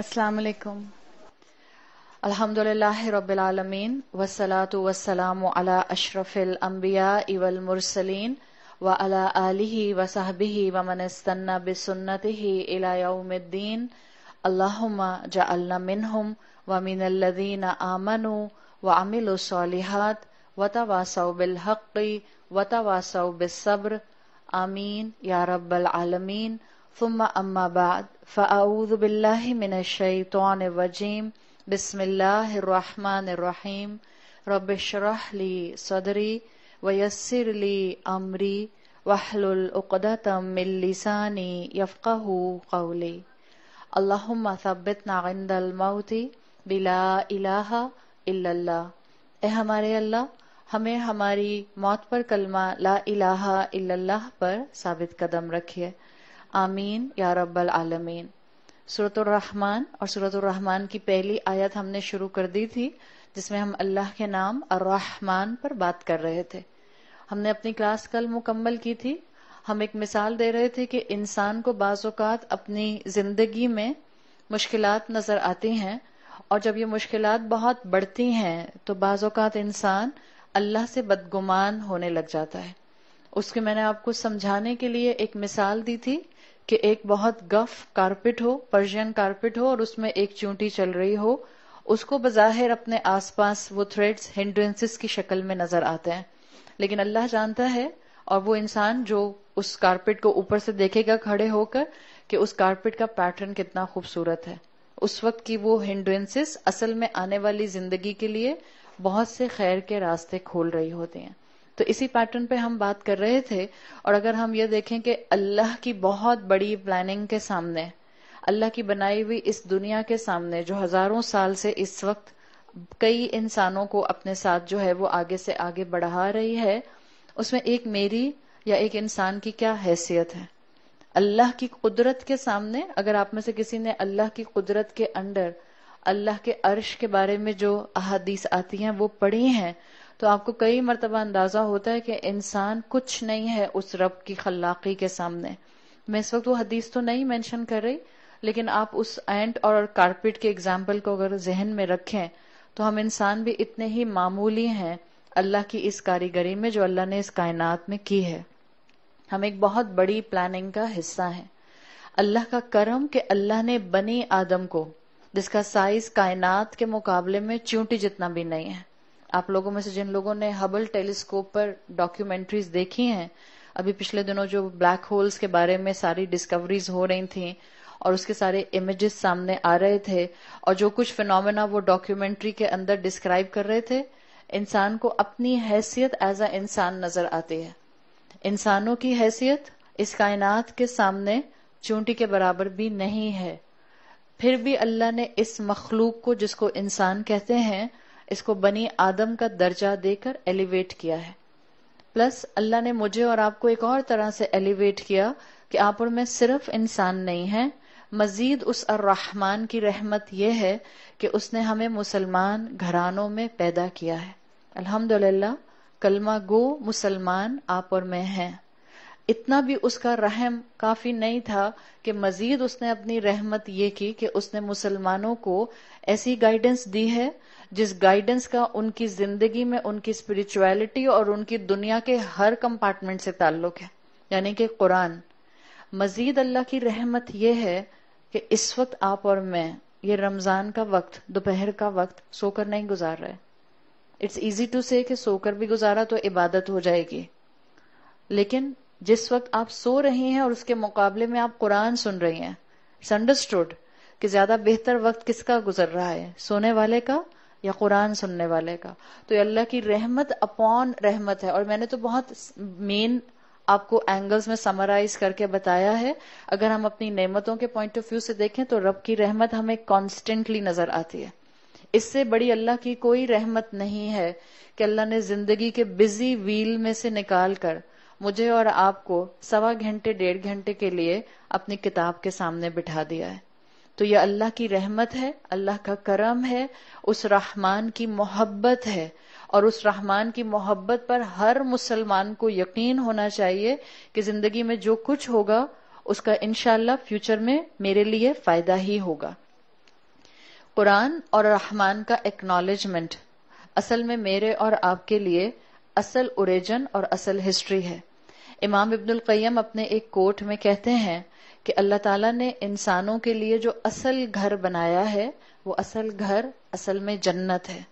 Assalamualaikum. Alhamdulillahi Rabbil Alameen. Wassalatu wassalamu ala ashrafil anbiya wal mursaleen. Wa ala alihi wa sahbihi wa man istanna bi sunnatihi ila yawmiddin. Allahumma ja'alna minhum wa minal ladhina amanu wa amilu salihat wa tawasaw bil haqqi wa tawasaw bis sabr. Ameen. Ya Rabbal Alameen. ثم أما بعد فأعوذ بالله من الشيطان الرجيم بسم الله الرحمن الرحيم رب اشرح لي صدري ويسر لي أمري واحلل عقدة من لساني يفقه قولي اللهم ثبتنا عند الموت بلا إله إلا الله ए हमारे अल्लाह हमें हमारी मौत पर कलमा ला इलाहा इल्लल्लाह पर साबित कदम रखिए आमीन या रब्बल आलमीन रहमान और सूरतरहमान की पहली आयत हमने शुरू कर दी थी जिसमें हम अल्लाह के नाम रहमान पर बात कर रहे थे हमने अपनी क्लास कल मुकम्मल की थी हम एक मिसाल दे रहे थे कि इंसान को बाज़ात अपनी ज़िंदगी में मुश्किल नज़र आती हैं और जब ये मुश्किल बहुत बढ़ती हैं तो बाज़ात इंसान अल्लाह से बदगुमान होने लग जाता है उसके मैंने आपको समझाने के लिए एक मिसाल दी थी कि एक बहुत गफ कारपेट हो पर्शियन कारपेट हो और उसमें एक चूंटी चल रही हो उसको बज़ाहिर अपने आसपास वो थ्रेड्स हिंड्रेंसेस की शक्ल में नजर आते हैं लेकिन अल्लाह जानता है और वो इंसान जो उस कारपेट को ऊपर से देखेगा खड़े होकर कि उस कारपेट का पैटर्न कितना खूबसूरत है उस वक्त की वो हिंड्रेंसेस असल में आने वाली जिंदगी के लिए बहुत से खैर के रास्ते खोल रही होती हैं तो इसी पैटर्न पे हम बात कर रहे थे और अगर हम ये देखें कि अल्लाह की बहुत बड़ी प्लानिंग के सामने अल्लाह की बनाई हुई इस दुनिया के सामने जो हजारों साल से इस वक्त कई इंसानों को अपने साथ जो है वो आगे से आगे बढ़ा रही है उसमें एक मेरी या एक इंसान की क्या हैसियत है अल्लाह की कुदरत के सामने अगर आप में से किसी ने अल्लाह की कुदरत के अंडर अल्लाह के अर्श के बारे में जो अहादीस आती हैं वो पढ़ी हैं तो आपको कई मरतबा अंदाजा होता है कि इंसान कुछ नहीं है उस रब की खलाकी के सामने मैं इस वक्त वो हदीस तो नहीं मेंशन कर रही लेकिन आप उस एंट और कारपेट के एग्जाम्पल को अगर जहन में रखें तो हम इंसान भी इतने ही मामूली हैं अल्लाह की इस कारीगरी में जो अल्लाह ने इस कायनात में की है हम एक बहुत बड़ी प्लानिंग का हिस्सा हैं अल्लाह का करम कि अल्लाह ने बनी आदम को जिसका साइज कायनात के मुकाबले में चूंटी जितना भी नहीं है आप लोगों में से जिन लोगों ने हबल टेलीस्कोप पर डॉक्यूमेंट्रीज देखी हैं अभी पिछले दिनों जो ब्लैक होल्स के बारे में सारी डिस्कवरीज हो रही थी और उसके सारे इमेजेस सामने आ रहे थे और जो कुछ फिनोमेना वो डॉक्यूमेंट्री के अंदर डिस्क्राइब कर रहे थे इंसान को अपनी हैसियत एज अ इंसान नजर आती है इंसानों की हैसियत इस कायनात के सामने चूंटी के बराबर भी नहीं है फिर भी अल्लाह ने इस मखलूक को जिसको इंसान कहते हैं इसको बनी आदम का दर्जा देकर एलिवेट किया है प्लस अल्लाह ने मुझे और आपको एक और तरह से एलिवेट किया कि आप और मैं सिर्फ इंसान नहीं है मजीद उस अर्रहमान की रहमत यह है कि उसने हमें मुसलमान घरानों में पैदा किया है अल्हम्दुलिल्लाह कलमा गो मुसलमान आप और मैं हैं इतना भी उसका रहम काफी नहीं था कि मजीद उसने अपनी रहमत ये की कि उसने मुसलमानों को ऐसी गाइडेंस दी है जिस गाइडेंस का उनकी जिंदगी में उनकी स्पिरिचुअलिटी और उनकी दुनिया के हर कंपार्टमेंट से ताल्लुक है यानी कि कुरान मजीद अल्लाह की रहमत यह है कि इस वक्त आप और मैं ये रमजान का वक्त दोपहर का वक्त सोकर नहीं गुजार रहे इट्स इजी टू से सोकर भी गुजारा तो इबादत हो जाएगी लेकिन जिस वक्त आप सो रही हैं और उसके मुकाबले में आप कुरान सुन रही हैं अंडरस्टूड कि ज्यादा बेहतर वक्त किसका गुजर रहा है सोने वाले का या कुरान सुनने वाले का तो अल्लाह की रहमत अपॉन रहमत है और मैंने तो बहुत मेन आपको एंगल्स में समराइज करके बताया है अगर हम अपनी नेमतों के पॉइंट ऑफ व्यू से देखें तो रब की रहमत हमें कॉन्स्टेंटली नजर आती है इससे बड़ी अल्लाह की कोई रहमत नहीं है कि अल्लाह ने जिंदगी के बिजी व्हील में से निकाल कर मुझे और आपको सवा घंटे डेढ़ घंटे के लिए अपनी किताब के सामने बिठा दिया है तो यह अल्लाह की रहमत है अल्लाह का करम है उस रहमान की मोहब्बत है और उस रहमान की मोहब्बत पर हर मुसलमान को यकीन होना चाहिए कि जिंदगी में जो कुछ होगा उसका इनशाला फ्यूचर में मेरे लिए फायदा ही होगा कुरान और रहमान का एक्नॉलेजमेंट असल में मेरे और आपके लिए असल ओरिजन और असल हिस्ट्री है इमाम इब्दुल क़य्यम अपने एक कोट में कहते हैं कि अल्लाह ताला ने इंसानों के लिए जो असल घर बनाया है वो असल घर असल में जन्नत है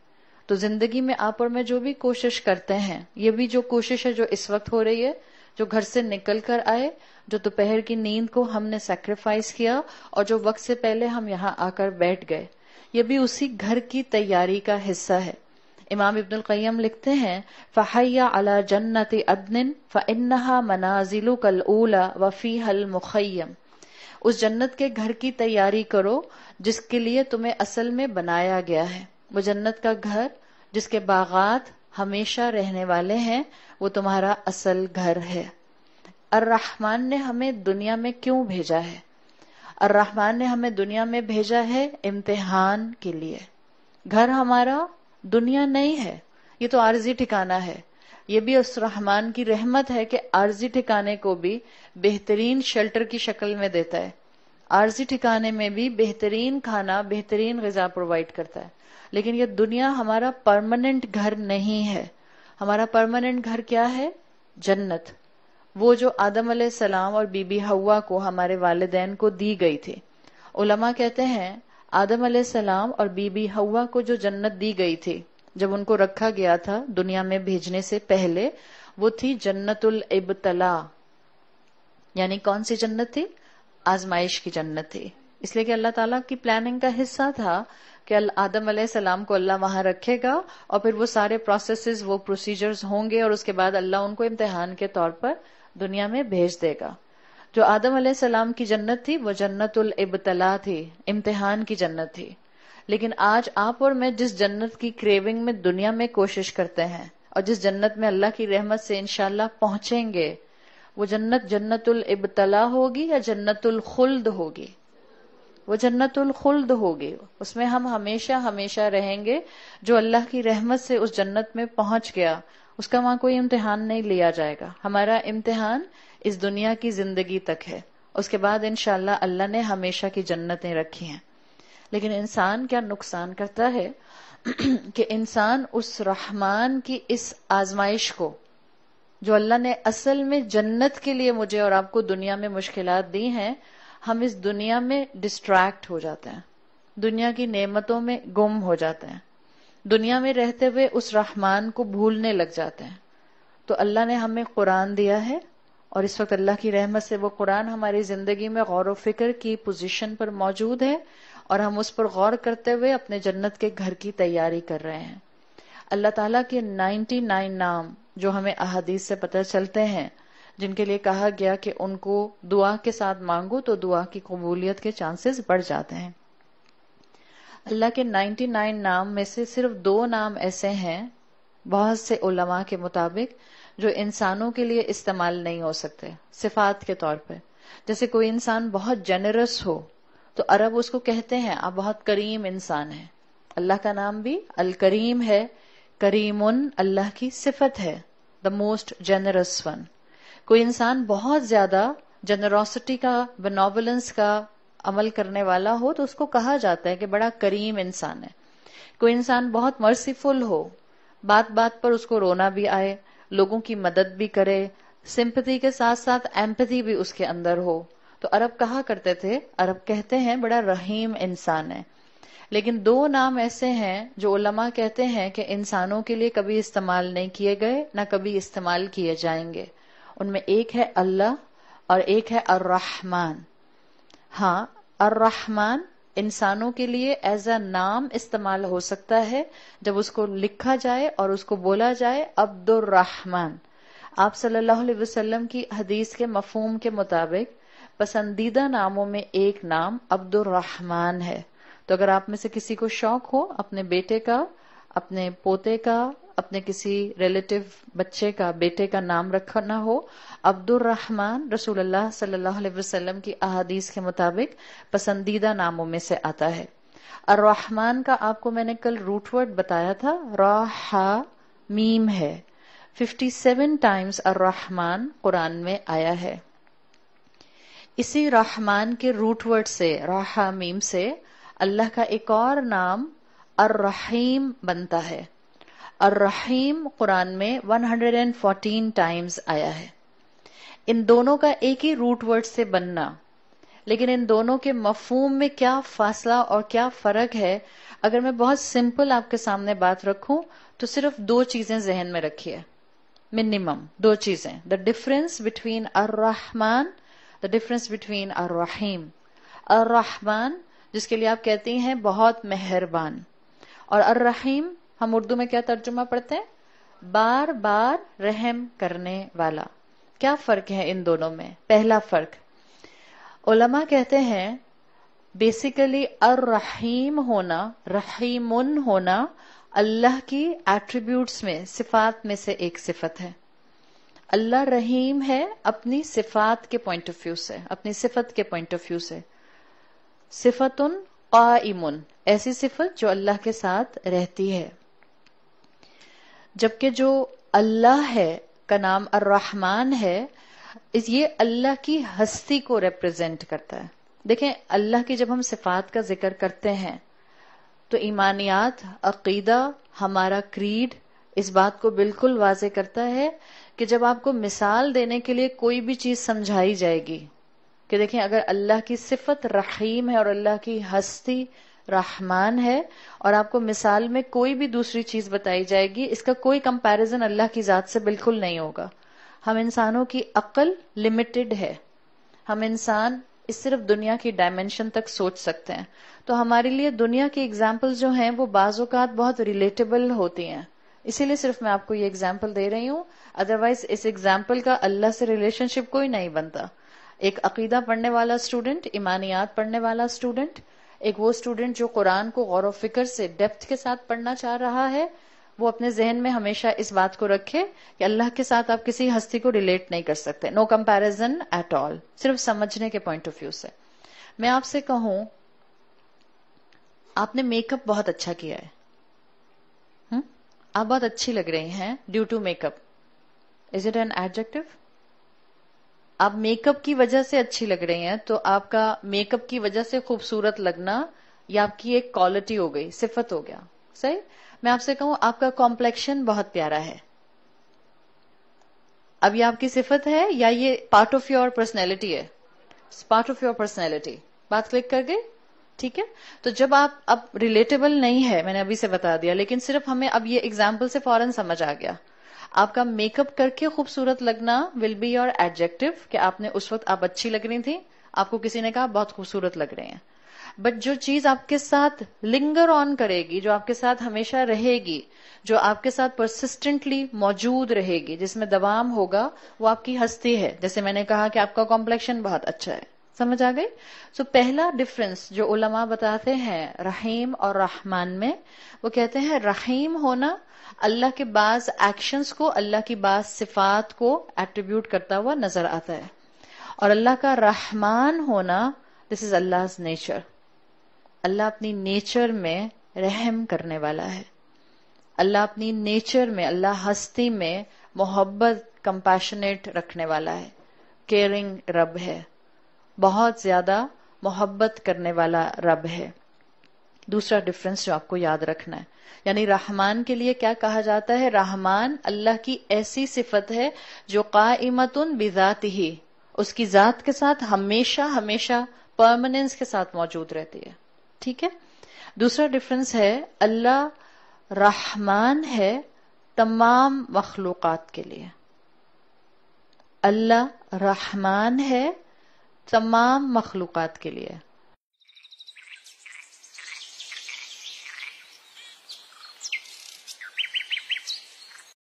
तो जिंदगी में आप और मैं जो भी कोशिश करते हैं ये भी जो कोशिश है जो इस वक्त हो रही है जो घर से निकल कर आए जो दोपहर की नींद को हमने सेक्रीफाइस किया और जो वक्त से पहले हम यहाँ आकर बैठ गए ये भी उसी घर की तैयारी का हिस्सा है इमाम इब्दुल क़य्यम लिखते हैं फ़हैया अला जन्नत अदनिन फ़न्नहा मनाजिलु कल ओला वफ़ी हल मुखयम उस जन्नत के घर की तैयारी करो जिसके लिए तुम्हें असल में बनाया गया है वो जन्नत का घर जिसके बागात हमेशा रहने वाले हैं वो तुम्हारा असल घर है अर रहमान ने हमें दुनिया में क्यों भेजा है और रहमान ने हमें दुनिया में भेजा है इम्तिहान के लिए घर हमारा दुनिया नहीं है ये तो आरजी ठिकाना है ये भी उस रहमान की रहमत है कि आरजी ठिकाने को भी बेहतरीन शेल्टर की शक्ल में देता है आरजी ठिकाने में भी बेहतरीन खाना बेहतरीन गजा प्रोवाइड करता है लेकिन ये दुनिया हमारा परमानेंट घर नहीं है हमारा परमानेंट घर क्या है जन्नत वो जो आदम सलाम और बीबी हवा को हमारे वालदेन को दी गई थी उलमा कहते हैं आदम सलाम और बीबी हवा को जो जन्नत दी गई थी जब उनको रखा गया था दुनिया में भेजने से पहले वो थी जन्नतुल इबतला यानी कौन सी जन्नत थी आजमाइश की जन्नत थी इसलिए कि अल्लाह ताला की प्लानिंग का हिस्सा था कि आदम सलाम को अल्लाह वहां रखेगा और फिर वो सारे प्रोसेसेस वो प्रोसीजर्स होंगे और उसके बाद अल्लाह उनको इम्तिहान के तौर पर दुनिया में भेज देगा जो आदम सलाम की जन्नत थी वो जन्नतुल इबतला थी इम्तिहान की जन्नत थी लेकिन आज आप और मैं जिस जन्नत की क्रेविंग में दुनिया में कोशिश करते हैं और जिस जन्नत में अल्लाह की रहमत से इनशाला पहुंचेंगे वो जन्नत जन्नतुल इबतला होगी या जन्नतुल खुल्द होगी वो जन्नतुल खुल्द होगी उसमें हम हमेशा हमेशा रहेंगे जो अल्लाह की रहमत से उस जन्नत में पहुंच गया उसका वहां कोई इम्तिहान नहीं लिया जाएगा हमारा इम्तिहान इस दुनिया की जिंदगी तक है उसके बाद इनशाला अल्लाह ने हमेशा की जन्नतें रखी हैं लेकिन इंसान क्या नुकसान करता है कि इंसान उस रहमान की इस आजमाइश को जो अल्लाह ने असल में जन्नत के लिए मुझे और आपको दुनिया में मुश्किल दी हैं हम इस दुनिया में डिस्ट्रैक्ट हो जाते हैं दुनिया की नेमतों में गुम हो जाते हैं दुनिया में रहते हुए उस रहमान को भूलने लग जाते हैं तो अल्लाह ने हमें कुरान दिया है और इस वक्त अल्लाह की रहमत से वो कुरान हमारी जिंदगी में गौर व फिक्र की पोजीशन पर मौजूद है और हम उस पर गौर करते हुए अपने जन्नत के घर की तैयारी कर रहे हैं अल्लाह ताला के 99 नाम जो हमें अहदीस से पता चलते हैं जिनके लिए कहा गया कि उनको दुआ के साथ मांगो तो दुआ की कबूलियत के चांसेस बढ़ जाते हैं अल्लाह के 99 नाम में से सिर्फ दो नाम ऐसे हैं बहुत से उलमा के मुताबिक जो इंसानों के लिए इस्तेमाल नहीं हो सकते सिफात के तौर पे जैसे कोई इंसान बहुत जेनरस हो तो अरब उसको कहते हैं आप बहुत करीम इंसान है अल्लाह का नाम भी अल करीम है करीम उन अल्लाह की सिफत है द मोस्ट जेनरस वन कोई इंसान बहुत ज्यादा जेनरोसिटी का बेनोवलेंस का अमल करने वाला हो तो उसको कहा जाता है कि बड़ा करीम इंसान है कोई इंसान बहुत मर्सीफुल हो बात बात पर उसको रोना भी आए लोगों की मदद भी करे सिंपति के साथ साथ एम्पति भी उसके अंदर हो तो अरब कहा करते थे अरब कहते हैं बड़ा रहीम इंसान है लेकिन दो नाम ऐसे हैं जो उलमा कहते हैं कि इंसानों के लिए कभी इस्तेमाल नहीं किए गए ना कभी इस्तेमाल किए जाएंगे उनमें एक है अल्लाह और एक है अर्रहमान हाँ अर्रहमान इंसानों के लिए एज अ नाम इस्तेमाल हो सकता है जब उसको लिखा जाए और उसको बोला जाए अब्दुल रहमान आप सल्लल्लाहु अलैहि वसल्लम की हदीस के मफहम के मुताबिक पसंदीदा नामों में एक नाम अब्दुल रहमान है तो अगर आप में से किसी को शौक हो अपने बेटे का अपने पोते का अपने किसी रिलेटिव बच्चे का बेटे का नाम रखना हो अब्दुल रहमान रसूल सल्लल्लाहु अलैहि वसल्लम की अहादीस के मुताबिक पसंदीदा नामों में से आता है और रहमान का आपको मैंने कल रूटवर्ड बताया था रहा मीम है 57 टाइम्स और रहमान कुरान में आया है इसी रहमान के रूटवर्ड से रहा मीम से अल्लाह का एक और नाम और रहीम बनता है और रहीम कुरान में 114 टाइम्स आया है इन दोनों का एक ही रूट वर्ड से बनना लेकिन इन दोनों के मफहूम में क्या फासला और क्या फर्क है अगर मैं बहुत सिंपल आपके सामने बात रखूं तो सिर्फ दो चीजें जहन में रखिए मिनिमम दो चीजें द डिफरेंस बिटवीन अर रहमान द डिफरेंस बिटवीन अर रहीम अर रहमान जिसके लिए आप कहती हैं बहुत मेहरबान और अर रहीम हम उर्दू में क्या तर्जुमा पढ़ते हैं बार बार रहम करने वाला क्या फर्क है इन दोनों में पहला फर्क ओलमा कहते हैं बेसिकली अर रहीम होना रहीम होना अल्लाह की एट्रीब्यूट्स में सिफात में से एक सिफत है अल्लाह रहीम है अपनी सिफात के पॉइंट ऑफ व्यू से अपनी सिफत के पॉइंट ऑफ व्यू से सिफत उन ऐसी सिफत जो अल्लाह के साथ रहती है जबकि जो अल्लाह है का नाम अर्रहमान है ये अल्लाह की हस्ती को रिप्रेजेंट करता है देखें अल्लाह की जब हम सिफात का जिक्र करते हैं तो ईमानियात अकीदा हमारा क्रीड इस बात को बिल्कुल वाजे करता है कि जब आपको मिसाल देने के लिए कोई भी चीज समझाई जाएगी कि देखें अगर अल्लाह की सिफत रहीम है और अल्लाह की हस्ती रहमान है और आपको मिसाल में कोई भी दूसरी चीज बताई जाएगी इसका कोई कंपैरिजन अल्लाह की जात से बिल्कुल नहीं होगा हम इंसानों की अकल लिमिटेड है हम इंसान इस सिर्फ दुनिया की डायमेंशन तक सोच सकते हैं तो हमारे लिए दुनिया की एग्जाम्पल जो हैं वो बाज़ात बहुत रिलेटेबल होती हैं इसीलिए सिर्फ मैं आपको ये एग्जाम्पल दे रही हूँ अदरवाइज इस एग्जाम्पल का अल्लाह से रिलेशनशिप कोई नहीं बनता एक अकीदा पढ़ने वाला स्टूडेंट ईमानियात पढ़ने वाला स्टूडेंट एक वो स्टूडेंट जो कुरान को गौर फिक्र से डेप्थ के साथ पढ़ना चाह रहा है वो अपने जहन में हमेशा इस बात को रखे कि अल्लाह के साथ आप किसी हस्ती को रिलेट नहीं कर सकते नो कंपैरिजन एट ऑल सिर्फ समझने के पॉइंट ऑफ व्यू से मैं आपसे कहूं आपने मेकअप बहुत अच्छा किया है हुँ? हम्म? आप बहुत अच्छी लग रही हैं due to makeup is it an adjective आप मेकअप की वजह से अच्छी लग रही हैं तो आपका मेकअप की वजह से खूबसूरत लगना या आपकी एक क्वालिटी हो गई सिफत हो गया सही मैं आपसे कहूं आपका कॉम्प्लेक्शन बहुत प्यारा है अब ये आपकी सिफत है या ये पार्ट ऑफ योर पर्सनैलिटी है पार्ट ऑफ योर पर्सनैलिटी बात क्लिक कर गई ठीक है तो जब आप अब रिलेटेबल नहीं है मैंने अभी से बता दिया लेकिन सिर्फ हमें अब ये एग्जाम्पल से फॉरन समझ आ गया आपका मेकअप करके खूबसूरत लगना विल बी योर एडजेक्टिव कि आपने उस वक्त आप अच्छी लग रही थी आपको किसी ने कहा बहुत खूबसूरत लग रहे हैं बट जो चीज आपके साथ लिंगर ऑन करेगी जो आपके साथ हमेशा रहेगी जो आपके साथ परसिस्टेंटली मौजूद रहेगी जिसमें दबाम होगा वो आपकी हस्ती है जैसे मैंने कहा कि आपका कॉम्प्लेक्शन बहुत अच्छा है समझ आ गई सो so, पहला डिफरेंस जो उलमा बताते हैं रहीम और रहमान में वो कहते हैं रहीम होना अल्लाह के बाज एक्शंस को अल्लाह की बाज सिफात को एट्रीब्यूट करता हुआ नजर आता है और अल्लाह का रहमान होना दिस इज अल्लाह नेचर अल्लाह अपनी नेचर में रहम करने वाला है अल्लाह अपनी नेचर में अल्लाह हस्ती में मोहब्बत कंपैशनेट रखने वाला है केयरिंग रब है बहुत ज्यादा मोहब्बत करने वाला रब है दूसरा डिफरेंस जो आपको याद रखना है यानी रहमान के लिए क्या कहा जाता है रहमान अल्लाह की ऐसी सिफत है जो काइमतुन बिजात ही उसकी जात के साथ हमेशा हमेशा परमानेंस के साथ मौजूद रहती है ठीक है दूसरा डिफरेंस है अल्लाह रहमान है तमाम मखलूकत के लिए अल्लाह रहमान है तमाम मखलूक के लिए